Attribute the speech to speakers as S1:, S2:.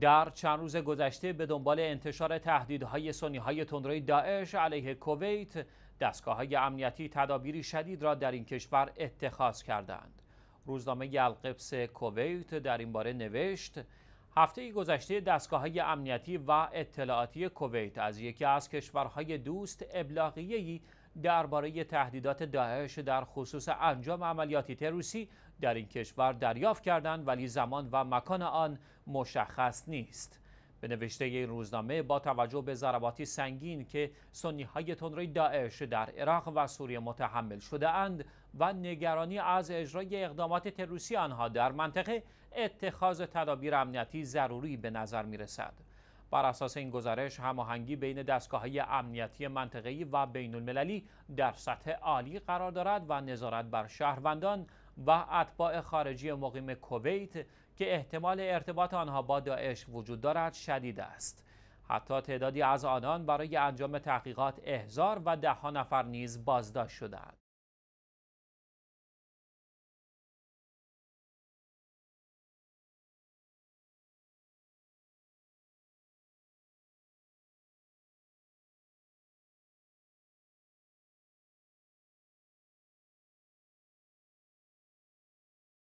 S1: در چند روز گذشته به دنبال انتشار تهدیدهای سنیهای تندروی داعش علیه کویت دستگاه های امنیتی تدابیری شدید را در این کشور اتخاذ کردند. روزنامه القبس کویت در این باره نوشت هفته گذشته دستگاه های امنیتی و اطلاعاتی کویت از یکی از کشورهای دوست ابلاغیه‌ای درباره تهدیدات داعش در خصوص انجام عملیاتی تروریستی در این کشور دریافت کردند ولی زمان و مکان آن مشخص نیست. به نوشته این روزنامه با توجه به ضرباتی سنگین که سنی های داعش در عراق و سوریه متحمل شده اند و نگرانی از اجرای اقدامات تروریستی آنها در منطقه اتخاذ تدابیر امنیتی ضروری به نظر می رسد. بر اساس این گزارش هماهنگی بین دستگاه های امنیتی منطقه‌ای و بین المللی در سطح عالی قرار دارد و نظارت بر شهروندان و اتباع خارجی مقیم کویت که احتمال ارتباط آنها با داعش وجود دارد شدید است حتی تعدادی از آنان برای انجام تحقیقات احضار و ده ها نفر نیز بازداشت شدند